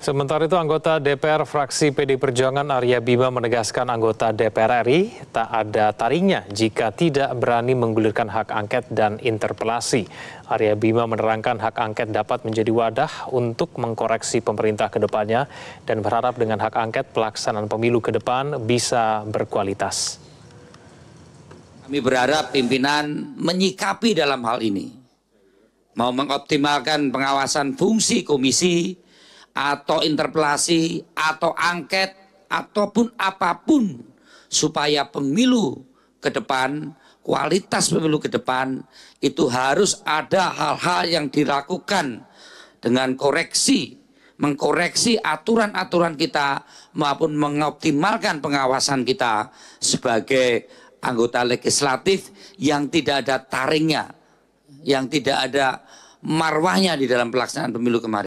Sementara itu anggota DPR fraksi PD Perjuangan Arya Bima menegaskan anggota DPR RI tak ada taringnya jika tidak berani menggulirkan hak angket dan interpelasi. Arya Bima menerangkan hak angket dapat menjadi wadah untuk mengkoreksi pemerintah ke depannya dan berharap dengan hak angket pelaksanaan pemilu ke depan bisa berkualitas. Kami berharap pimpinan menyikapi dalam hal ini. Mau mengoptimalkan pengawasan fungsi komisi atau interpelasi atau angket ataupun apapun supaya pemilu ke depan kualitas pemilu ke depan itu harus ada hal-hal yang dilakukan dengan koreksi mengkoreksi aturan-aturan kita maupun mengoptimalkan pengawasan kita sebagai anggota legislatif yang tidak ada taringnya yang tidak ada marwahnya di dalam pelaksanaan pemilu kemarin